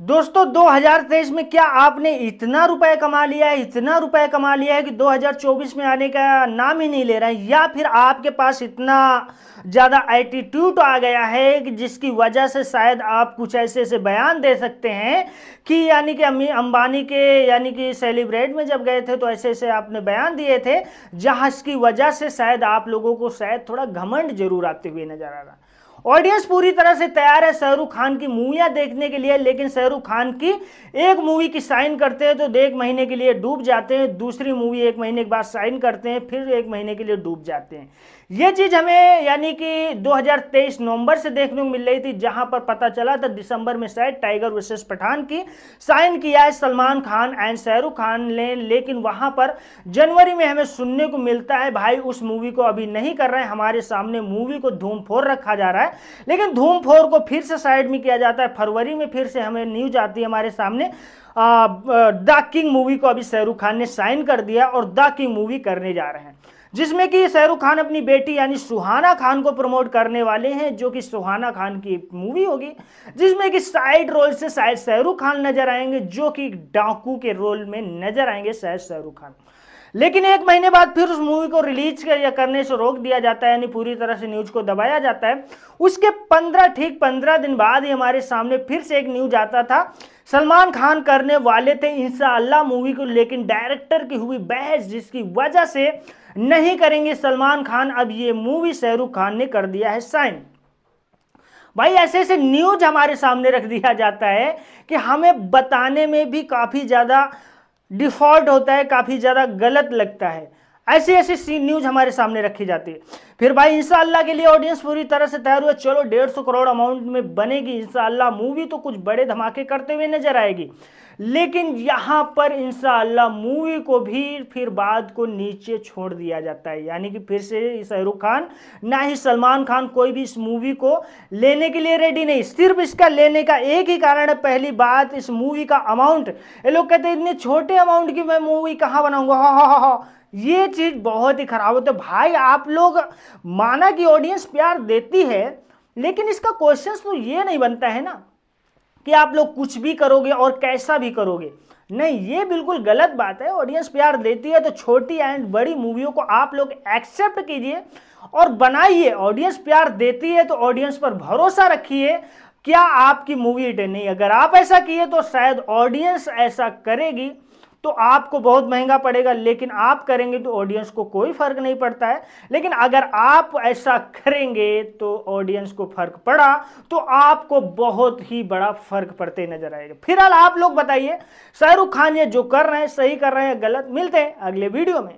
दोस्तों 2023 में क्या आपने इतना रुपए कमा लिया है इतना रुपए कमा लिया है कि 2024 में आने का नाम ही नहीं ले रहा है या फिर आपके पास इतना ज़्यादा एटीट्यूड आ गया है कि जिसकी वजह से शायद आप कुछ ऐसे ऐसे बयान दे सकते हैं कि यानी कि अमी अंबानी के यानी कि सेलिब्रेट में जब गए थे तो ऐसे ऐसे आपने बयान दिए थे जहाँ इसकी वजह से शायद आप लोगों को शायद थोड़ा घमंड जरूर आते हुए नज़र आ रहा है ऑडियंस पूरी तरह से तैयार है शाहरुख खान की मूवियां देखने के लिए लेकिन शाहरुख खान की एक मूवी की साइन करते हैं तो एक महीने के लिए डूब जाते हैं दूसरी मूवी एक महीने के बाद साइन करते हैं फिर एक महीने के लिए डूब जाते हैं ये चीज़ हमें यानी कि 2023 नवंबर से देखने को मिल रही थी जहां पर पता चला था दिसंबर में शायद टाइगर वर्सेस पठान की साइन किया है सलमान खान एंड शाहरुख खान ने लेकिन वहां पर जनवरी में हमें सुनने को मिलता है भाई उस मूवी को अभी नहीं कर रहे हमारे सामने मूवी को धूम फोर रखा जा रहा है है लेकिन धूम फोर को फिर से साइड में किया जाता है फरवरी में फिर से हमें न्यूज आती है हमारे सामने द किंग मूवी को अभी शाहरुख खान ने साइन कर दिया और द किंग मूवी करने जा रहे हैं जिसमें कि शाहरुख खान अपनी बेटी यानी सुहाना खान को प्रमोट करने वाले हैं जो कि सुहाना खान की मूवी होगी जिसमें कि साइड रोल से शायद शाहरुख खान नजर आएंगे जो कि डाकू के रोल में नजर आएंगे शायद शाहरुख खान लेकिन एक महीने बाद फिर उस मूवी को रिलीज कर या करने से रोक दिया जाता है यानी पूरी तरह से न्यूज को दबाया जाता है उसके पंद्रह ठीक पंद्रह दिन बाद ही हमारे सामने फिर से एक न्यूज आता था सलमान खान करने वाले थे इंसा मूवी को लेकिन डायरेक्टर की हुई बहस जिसकी वजह से नहीं करेंगे सलमान खान अब ये मूवी शाहरुख खान ने कर दिया है साइन भाई ऐसे ऐसे न्यूज हमारे सामने रख दिया जाता है कि हमें बताने में भी काफ़ी ज़्यादा डिफॉल्ट होता है काफ़ी ज़्यादा गलत लगता है ऐसी ऐसी न्यूज हमारे सामने रखी जाती है फिर भाई इंशाला के लिए ऑडियंस पूरी तरह से तैयार हुआ चलो डेढ़ सौ करोड़ अमाउंट में बनेगी इंशाला मूवी तो कुछ बड़े धमाके करते हुए नजर आएगी लेकिन यहाँ पर इंशाला मूवी को भी फिर बाद को नीचे छोड़ दिया जाता है यानी कि फिर से शाहरुख खान ना ही सलमान खान कोई भी इस मूवी को लेने के लिए रेडी नहीं सिर्फ इसका लेने का एक ही कारण है पहली बात इस मूवी का अमाउंट ये लोग कहते हैं इतने छोटे अमाउंट की मैं मूवी कहाँ बनाऊंगा हा हा हा ये चीज़ बहुत ही ख़राब होती है भाई आप लोग माना कि ऑडियंस प्यार देती है लेकिन इसका क्वेश्चन तो ये नहीं बनता है ना कि आप लोग कुछ भी करोगे और कैसा भी करोगे नहीं ये बिल्कुल गलत बात है ऑडियंस प्यार देती है तो छोटी एंड बड़ी मूवियों को आप लोग एक्सेप्ट कीजिए और बनाइए ऑडियंस प्यार देती है तो ऑडियंस पर भरोसा रखिए क्या आपकी मूवी हिट नहीं अगर आप ऐसा किए तो शायद ऑडियंस ऐसा करेगी तो आपको बहुत महंगा पड़ेगा लेकिन आप करेंगे तो ऑडियंस को कोई फर्क नहीं पड़ता है लेकिन अगर आप ऐसा करेंगे तो ऑडियंस को फर्क पड़ा तो आपको बहुत ही बड़ा फर्क पड़ते नजर आएगा फिलहाल आप लोग बताइए शाहरुख खान ये जो कर रहे हैं सही कर रहे हैं गलत मिलते हैं अगले वीडियो में